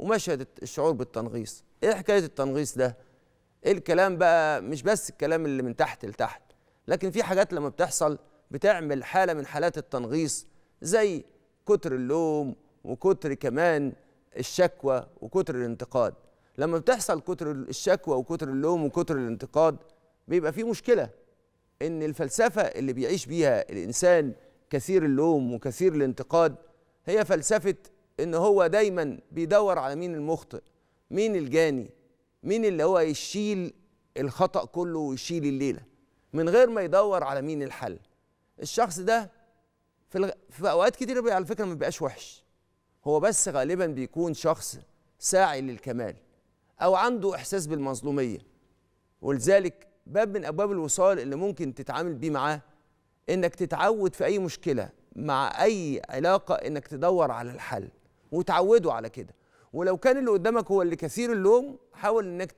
ومشهد الشعور بالتنغيص ايه حكايه التنغيص ده ايه الكلام بقى مش بس الكلام اللي من تحت لتحت لكن في حاجات لما بتحصل بتعمل حاله من حالات التنغيص زي كتر اللوم وكتر كمان الشكوى وكتر الانتقاد لما بتحصل كتر الشكوى وكتر اللوم وكتر الانتقاد بيبقى في مشكله ان الفلسفه اللي بيعيش بيها الانسان كثير اللوم وكثير الانتقاد هي فلسفه ان هو دايما بيدور على مين المخطئ مين الجاني مين اللي هو يشيل الخطا كله ويشيل الليله من غير ما يدور على مين الحل الشخص ده في, الغ... في اوقات كتير على فكره ما بيبقاش وحش هو بس غالبا بيكون شخص ساعي للكمال او عنده احساس بالمظلوميه ولذلك باب من ابواب الوصال اللي ممكن تتعامل بيه معاه انك تتعود في اي مشكله مع اي علاقه انك تدور على الحل وتعودوا على كده ولو كان اللي قدامك هو اللي كثير اللوم حاول انك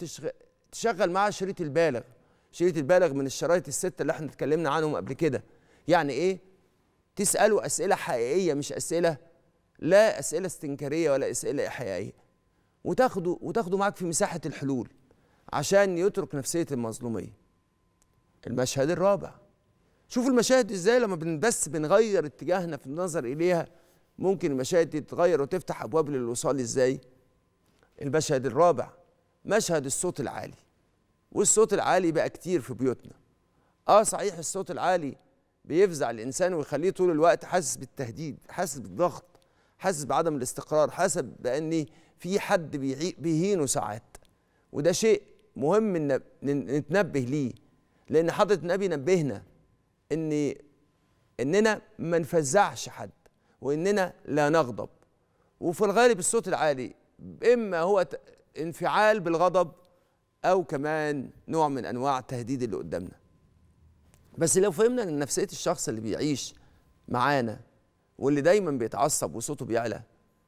تشغل معاه شريط البالغ شريط البالغ من الشرايط الستة اللي احنا اتكلمنا عنهم قبل كده يعني ايه تسأله أسئلة حقيقية مش أسئلة لا أسئلة استنكارية ولا أسئلة إحيائية وتاخده وتاخده معاك في مساحة الحلول عشان يترك نفسية المظلومية المشهد الرابع شوفوا المشاهد ازاي لما بس بنغير اتجاهنا في النظر إليها ممكن المشاهد دي تتغير وتفتح ابواب للوصال ازاي المشهد الرابع مشهد الصوت العالي والصوت العالي بقى كتير في بيوتنا اه صحيح الصوت العالي بيفزع الانسان ويخليه طول الوقت حاسس بالتهديد حاسس بالضغط حاسس بعدم الاستقرار حاسس بان في حد بيهينه ساعات وده شيء مهم ان نتنبه ليه لان حضره النبي نبهنا ان اننا ما نفزعش حد واننا لا نغضب وفي الغالب الصوت العالي اما هو انفعال بالغضب او كمان نوع من انواع التهديد اللي قدامنا بس لو فهمنا ان نفسيه الشخص اللي بيعيش معانا واللي دايما بيتعصب وصوته بيعلى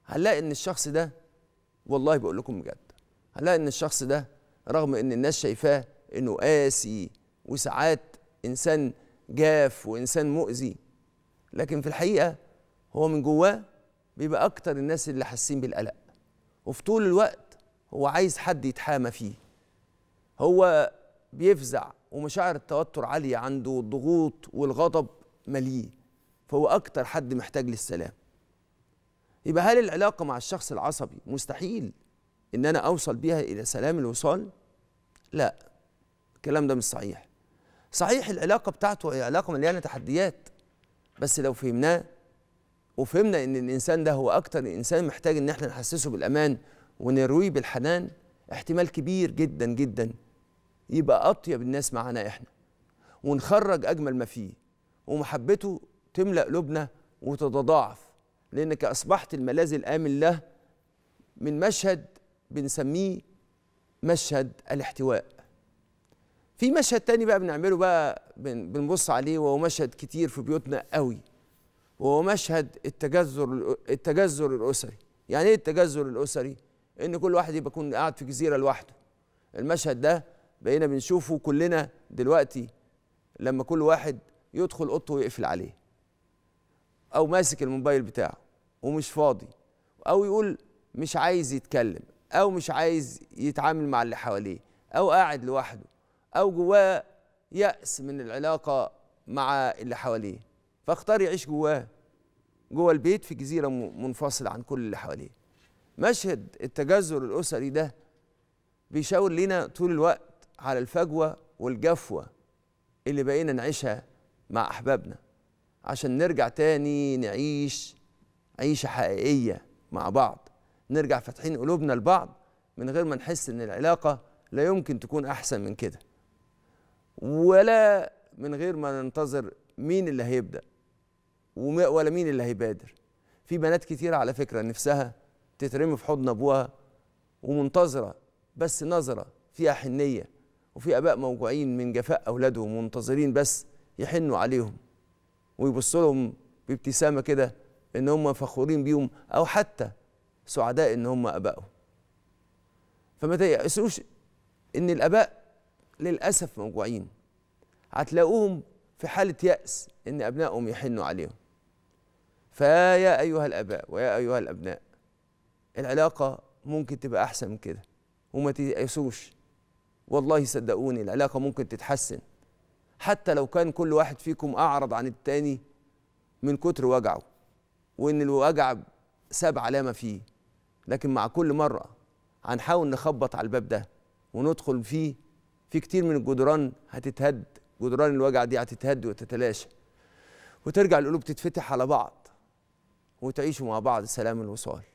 هنلاقي ان الشخص ده والله بقول لكم بجد هنلاقي ان الشخص ده رغم ان الناس شايفاه انه قاسي وساعات انسان جاف وانسان مؤذي لكن في الحقيقه هو من جواه بيبقى اكتر الناس اللي حاسين بالقلق وفي طول الوقت هو عايز حد يتحامى فيه هو بيفزع ومشاعر التوتر عاليه عنده والضغوط والغضب مليه فهو اكتر حد محتاج للسلام يبقى هل العلاقه مع الشخص العصبي مستحيل ان انا اوصل بيها الى سلام الوصال لا الكلام ده مش صحيح صحيح العلاقه بتاعته هي علاقه مليانه تحديات بس لو فهمناه وفهمنا ان الانسان ده هو اكتر انسان محتاج ان احنا نحسسه بالامان ونرويه بالحنان احتمال كبير جدا جدا يبقى اطيب الناس معانا احنا ونخرج اجمل ما فيه ومحبته تملا قلوبنا وتتضاعف لانك اصبحت الملاذ الامن له من مشهد بنسميه مشهد الاحتواء في مشهد تاني بقى بنعمله بقى بنبص عليه وهو مشهد كتير في بيوتنا قوي ومشهد التجذر التجذر الاسري يعني ايه التجذر الاسري ان كل واحد يبقى يكون قاعد في جزيره لوحده المشهد ده بقينا بنشوفه كلنا دلوقتي لما كل واحد يدخل اوضته ويقفل عليه او ماسك الموبايل بتاعه ومش فاضي او يقول مش عايز يتكلم او مش عايز يتعامل مع اللي حواليه او قاعد لوحده او جواه يأس من العلاقة مع اللي حواليه فاختار يعيش جواه جوه البيت في جزيره منفصله عن كل اللي حواليه مشهد التجذر الاسري ده بيشاور لنا طول الوقت على الفجوه والجفوه اللي بقينا نعيشها مع احبابنا عشان نرجع تاني نعيش عيشه حقيقيه مع بعض نرجع فاتحين قلوبنا لبعض من غير ما نحس ان العلاقه لا يمكن تكون احسن من كده ولا من غير ما ننتظر مين اللي هيبدأ ولا مين اللي هيبادر في بنات كتير على فكرة نفسها تترمي في حضن أبوها ومنتظرة بس نظرة فيها حنية وفي آباء موجوعين من جفاء أولادهم منتظرين بس يحنوا عليهم ويبصوا لهم بابتسامة كده إن هم فخورين بيهم أو حتى سعداء إن هم أبائهم فما تيأسوش إن الآباء للأسف موجوعين هتلاقوهم في حالة يأس إن أبنائهم يحنوا عليهم فيا أيها الآباء ويا أيها الأبناء العلاقة ممكن تبقى أحسن من كده وما تيأسوش والله صدقوني العلاقة ممكن تتحسن حتى لو كان كل واحد فيكم أعرض عن التاني من كتر وجعه وإن الوجع ساب علامة فيه لكن مع كل مرة هنحاول نخبط على الباب ده وندخل فيه في كتير من الجدران هتتهد جدران الوجع دي هتتهد وتتلاشى وترجع القلوب تتفتح على بعض وتعيشوا مع بعض سلام الوصال